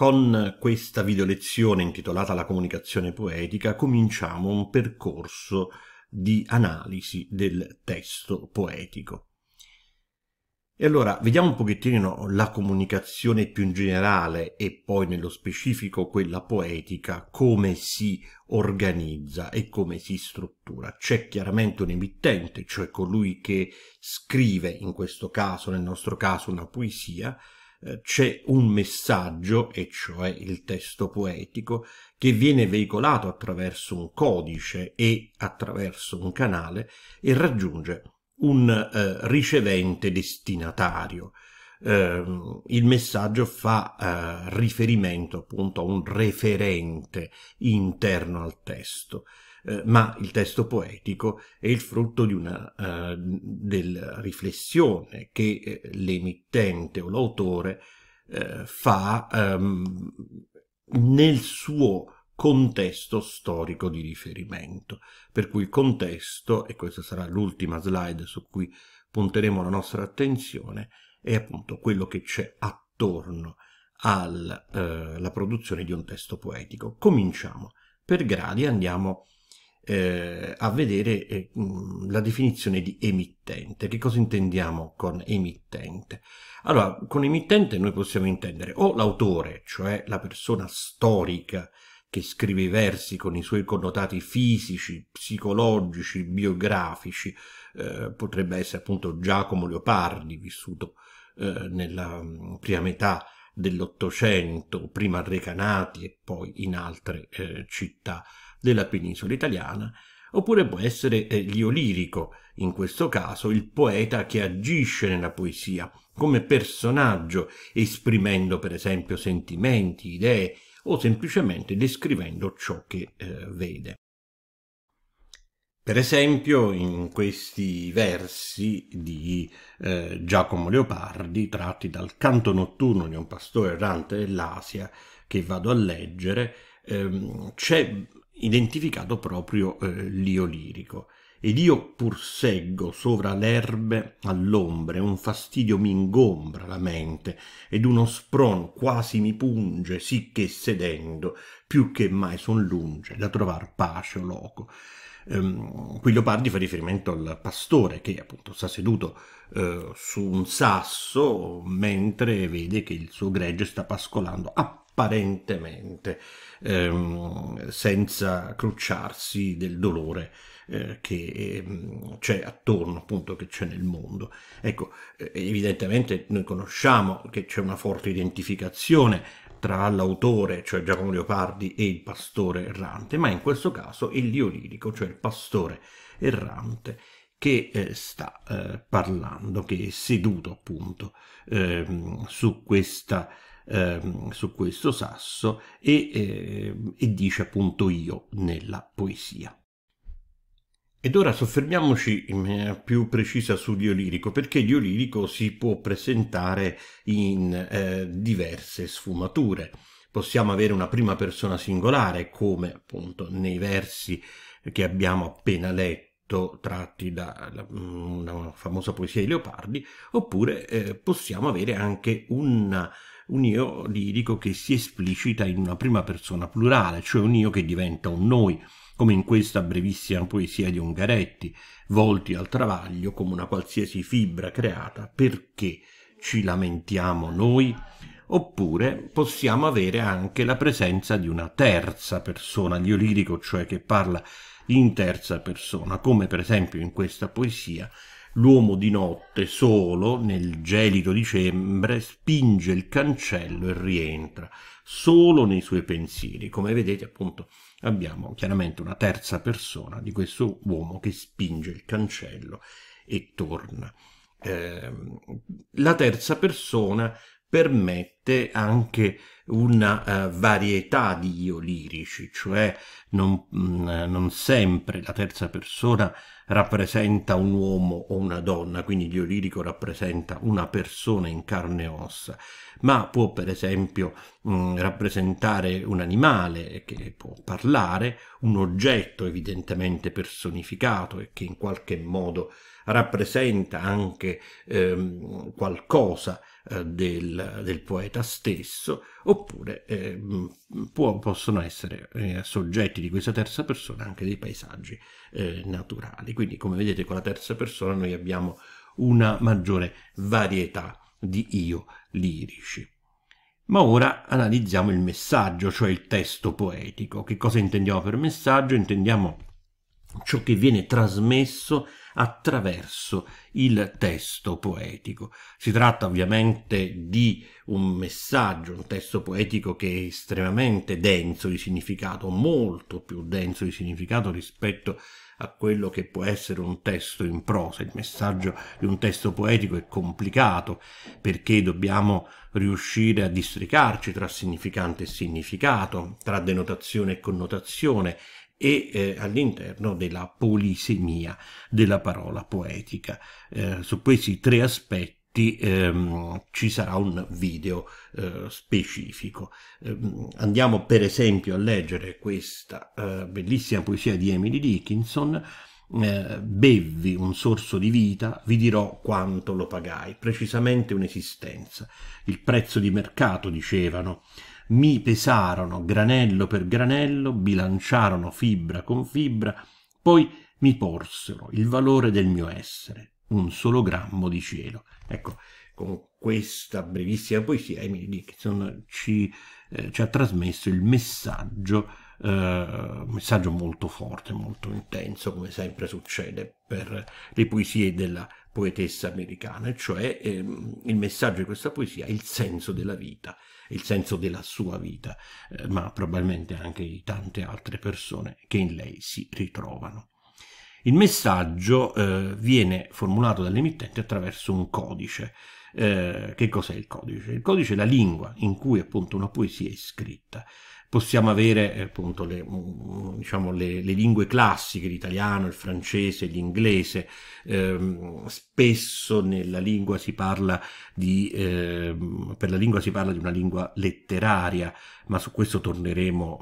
Con questa video lezione intitolata La comunicazione poetica cominciamo un percorso di analisi del testo poetico. E allora vediamo un pochettino la comunicazione più in generale e poi nello specifico quella poetica, come si organizza e come si struttura. C'è chiaramente un emittente, cioè colui che scrive, in questo caso, nel nostro caso, una poesia, eh, c'è un messaggio, e cioè il testo poetico, che viene veicolato attraverso un codice e attraverso un canale e raggiunge un eh, ricevente destinatario. Eh, il messaggio fa eh, riferimento appunto a un referente interno al testo. Eh, ma il testo poetico è il frutto di una eh, della riflessione che eh, l'emittente o l'autore eh, fa ehm, nel suo contesto storico di riferimento. Per cui il contesto, e questa sarà l'ultima slide su cui punteremo la nostra attenzione, è appunto quello che c'è attorno alla eh, produzione di un testo poetico. Cominciamo per gradi, andiamo eh, a vedere eh, mm, la definizione di emittente. Che cosa intendiamo con emittente? Allora, con emittente noi possiamo intendere o l'autore, cioè la persona storica che scrive i versi con i suoi connotati fisici, psicologici, biografici, eh, potrebbe essere appunto Giacomo Leopardi, vissuto eh, nella mm, prima metà dell'Ottocento, prima a Recanati e poi in altre eh, città della penisola italiana, oppure può essere eh, l'io in questo caso il poeta che agisce nella poesia come personaggio, esprimendo per esempio sentimenti, idee o semplicemente descrivendo ciò che eh, vede. Per esempio in questi versi di eh, Giacomo Leopardi, tratti dal canto notturno di un pastore errante dell'Asia, che vado a leggere, ehm, c'è identificato proprio eh, l'io lirico. Ed io pur seggo sovra l'erbe all'ombre, un fastidio mi ingombra la mente, ed uno spron quasi mi punge, sicché sedendo, più che mai son lunge da trovar pace o loco. Ehm, qui Leopardi fa riferimento al pastore che appunto sta seduto eh, su un sasso mentre vede che il suo gregge sta pascolando a ah, apparentemente ehm, senza crucciarsi del dolore eh, che ehm, c'è attorno, appunto, che c'è nel mondo. Ecco, eh, evidentemente noi conosciamo che c'è una forte identificazione tra l'autore, cioè Giacomo Leopardi, e il pastore errante, ma in questo caso il dio lirico, cioè il pastore errante, che eh, sta eh, parlando, che è seduto appunto eh, su questa Ehm, su questo sasso e, eh, e dice appunto io nella poesia. Ed ora soffermiamoci in maniera più precisa su Dio lirico, perché Dio lirico si può presentare in eh, diverse sfumature. Possiamo avere una prima persona singolare, come appunto nei versi che abbiamo appena letto, tratti da una famosa poesia di Leopardi, oppure eh, possiamo avere anche una un io lirico che si esplicita in una prima persona plurale, cioè un io che diventa un noi, come in questa brevissima poesia di Ungaretti, volti al travaglio come una qualsiasi fibra creata, perché ci lamentiamo noi? Oppure possiamo avere anche la presenza di una terza persona, l'io lirico, cioè che parla in terza persona, come per esempio in questa poesia l'uomo di notte solo nel gelido dicembre spinge il cancello e rientra solo nei suoi pensieri come vedete appunto abbiamo chiaramente una terza persona di questo uomo che spinge il cancello e torna eh, la terza persona permette anche una uh, varietà di io lirici, cioè non, mh, mm, non, sempre la terza persona rappresenta un uomo o una donna, quindi l'io lirico rappresenta una persona in carne e ossa, ma può per esempio mh, mm, rappresentare un animale che può parlare, un oggetto evidentemente personificato e che in qualche modo rappresenta anche ehm, qualcosa eh, del, del, poeta stesso, oppure eh, può, possono essere eh, soggetti di questa terza persona anche dei paesaggi eh, naturali. Quindi, come vedete, con la terza persona noi abbiamo una maggiore varietà di io lirici. Ma ora analizziamo il messaggio, cioè il testo poetico. Che cosa intendiamo per messaggio? Intendiamo ciò che viene trasmesso attraverso il testo poetico. Si tratta ovviamente di un messaggio, un testo poetico che è estremamente denso di significato, molto più denso di significato rispetto a quello che può essere un testo in prosa. Il messaggio di un testo poetico è complicato perché dobbiamo riuscire a districarci tra significante e significato, tra denotazione e connotazione, e eh, all'interno della polisemia della parola poetica. Eh, su questi tre aspetti Ehm, ci sarà un video eh, specifico. Eh, andiamo per esempio a leggere questa eh, bellissima poesia di Emily Dickinson. Eh, bevvi un sorso di vita, vi dirò quanto lo pagai, precisamente un'esistenza. Il prezzo di mercato, dicevano mi pesarono granello per granello, bilanciarono fibra con fibra, poi mi porsero il valore del mio essere, un solo grammo di cielo. Ecco, con questa brevissima poesia Emily Dickinson ci, eh, ci ha trasmesso il messaggio, eh, un messaggio molto forte, molto intenso, come sempre succede per le poesie della poetessa americana, cioè ehm, il messaggio di questa poesia è il senso della vita, il senso della sua vita, eh, ma probabilmente anche di tante altre persone che in lei si ritrovano. Il messaggio eh, viene formulato dall'emittente attraverso un codice. Eh, che cos'è il codice? Il codice è la lingua in cui appunto una poesia è scritta possiamo avere eh, appunto le, mm, mm, diciamo, le, le lingue classiche, l'italiano, il francese, l'inglese, eh, spesso nella lingua si parla di, eh, per la lingua si parla di una lingua letteraria, ma su questo torneremo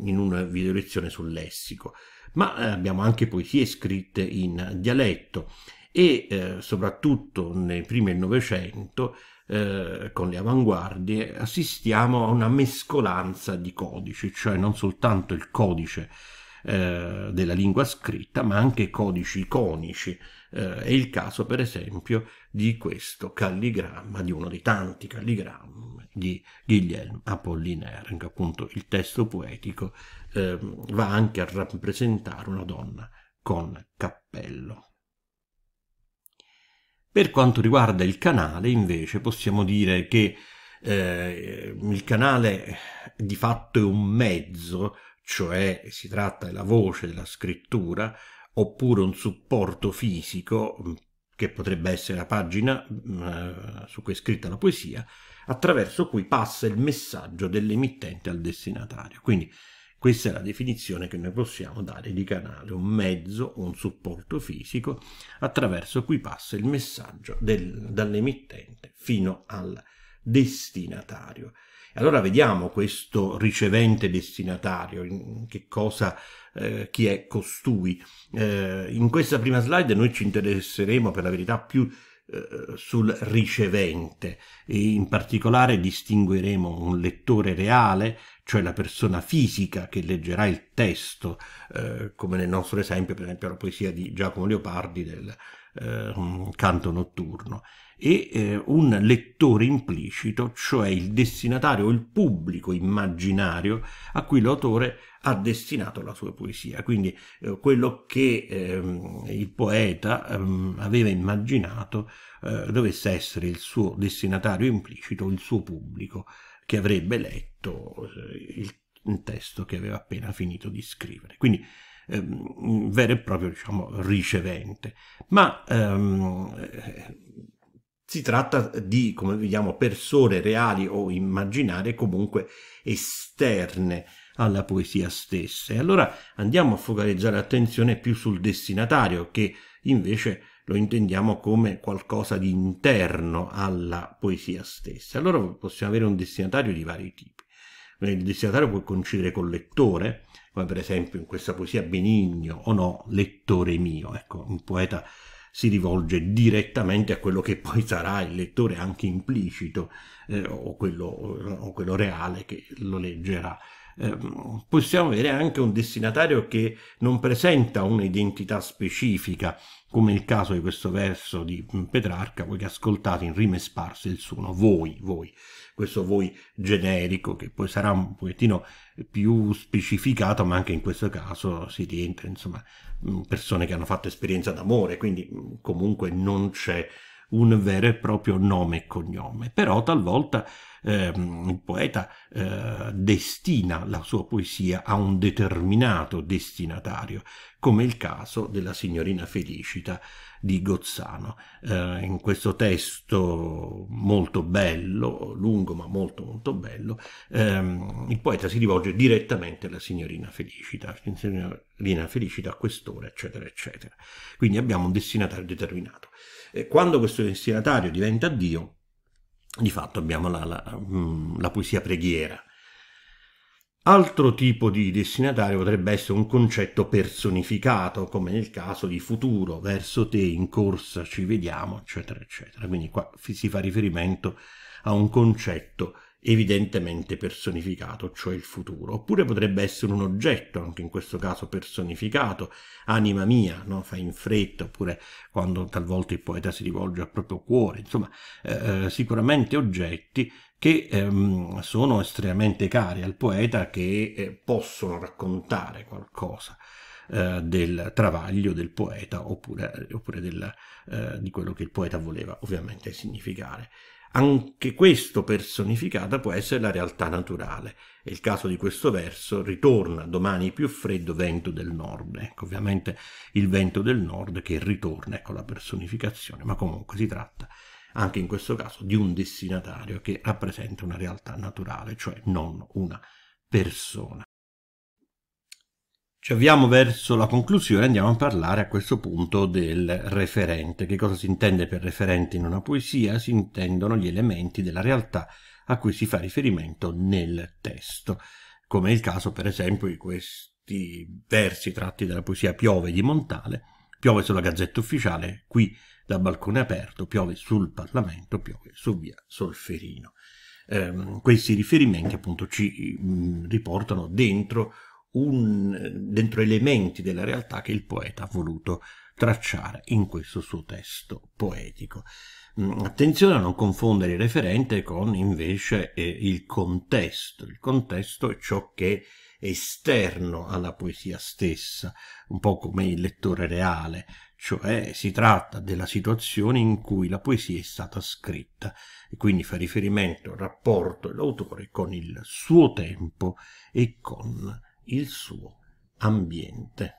mm, in una video lezione sul lessico. Ma eh, abbiamo anche poesie scritte in dialetto e eh, soprattutto nei primi del Novecento eh, con le avanguardie, assistiamo a una mescolanza di codici, cioè non soltanto il codice eh, della lingua scritta, ma anche codici iconici. Eh, è il caso, per esempio, di questo calligramma, di uno dei tanti calligrammi di Guilhelm Apollinaire, che appunto il testo poetico ehm, va anche a rappresentare una donna con cappello. Per quanto riguarda il canale, invece, possiamo dire che eh, il canale di fatto è un mezzo, cioè si tratta della voce, della scrittura, oppure un supporto fisico, mm, che potrebbe essere la pagina mm, eh, su cui è scritta la poesia, attraverso cui passa il messaggio dell'emittente al destinatario. Quindi questa è la definizione che noi possiamo dare di canale, un mezzo, un supporto fisico attraverso cui passa il messaggio dall'emittente fino al destinatario. Allora vediamo questo ricevente destinatario, che cosa, eh, chi è costui. Eh, in questa prima slide noi ci interesseremo per la verità più eh, sul ricevente e in particolare distingueremo un lettore reale, cioè la persona fisica che leggerà il testo, eh, come nel nostro esempio, per esempio la poesia di Giacomo Leopardi del eh, Canto notturno, e eh, un lettore implicito, cioè il destinatario o il pubblico immaginario a cui l'autore ha destinato la sua poesia, quindi eh, quello che ehm, il poeta ehm, aveva immaginato eh, dovesse essere il suo destinatario implicito, il suo pubblico che avrebbe letto il, eh, il testo che aveva appena finito di scrivere. Quindi ehm, vero e proprio diciamo, ricevente. Ma ehm, si tratta di, come vediamo, persone reali o immaginarie comunque esterne alla poesia stessa. E allora andiamo a focalizzare l'attenzione più sul destinatario, che invece lo intendiamo come qualcosa di interno alla poesia stessa. Allora possiamo avere un destinatario di vari tipi. Eh, il destinatario può coincidere col lettore, come per esempio in questa poesia Benigno o no, lettore mio, ecco, un poeta si rivolge direttamente a quello che poi sarà il lettore anche implicito eh, o, quello, o quello reale che lo leggerà Ehm, possiamo avere anche un destinatario che non presenta un'identità specifica, come il caso di questo verso di mm, Petrarca, voi che ascoltate in rime sparse il suono, voi, voi, questo voi generico che poi sarà un pochettino più specificato, ma anche in questo caso si rientra, insomma, mm, persone che hanno fatto esperienza d'amore, quindi mm, comunque non c'è un vero e proprio nome e cognome, però talvolta eh, il poeta eh, destina la sua poesia a un determinato destinatario, come il caso della signorina Felicita, di Gozzano. Eh, in questo testo molto bello, lungo ma molto molto bello, ehm, il poeta si rivolge direttamente alla signorina Felicita, signorina Felicita a quest'ora, eccetera, eccetera. Quindi abbiamo un destinatario determinato. E eh, quando questo destinatario diventa Dio, di fatto abbiamo la, la, mm, la poesia preghiera, Altro tipo di destinatario potrebbe essere un concetto personificato, come nel caso di futuro, verso te, in corsa, ci vediamo, eccetera, eccetera. Quindi qua si fa riferimento a un concetto personificato evidentemente personificato, cioè il futuro, oppure potrebbe essere un oggetto, anche in questo caso personificato, anima mia, no? fai in fretta, oppure quando talvolta il poeta si rivolge al proprio cuore, insomma, eh, eh, sicuramente oggetti che ehm, sono estremamente cari al poeta che eh, possono raccontare qualcosa eh, del travaglio del poeta oppure, oppure del, eh, di quello che il poeta voleva ovviamente significare. Anche questo personificata può essere la realtà naturale. È il caso di questo verso, ritorna domani più freddo vento del nord. Ecco, ovviamente il vento del nord che ritorna, ecco la personificazione, ma comunque si tratta anche in questo caso di un destinatario che rappresenta una realtà naturale, cioè non una persona. Ci avviamo verso la conclusione, andiamo a parlare a questo punto del referente. Che cosa si intende per referente in una poesia? Si intendono gli elementi della realtà a cui si fa riferimento nel testo, come è il caso per esempio di questi versi tratti dalla poesia Piove di Montale, Piove sulla Gazzetta Ufficiale, qui da balcone aperto, piove sul Parlamento, piove su via Solferino. Eh, questi riferimenti appunto ci mh, mm, riportano dentro un, dentro elementi della realtà che il poeta ha voluto tracciare in questo suo testo poetico. Mm, attenzione a non confondere il referente con invece eh, il contesto. Il contesto è ciò che è esterno alla poesia stessa, un po' come il lettore reale, cioè si tratta della situazione in cui la poesia è stata scritta e quindi fa riferimento al rapporto dell'autore con il suo tempo e con il suo ambiente.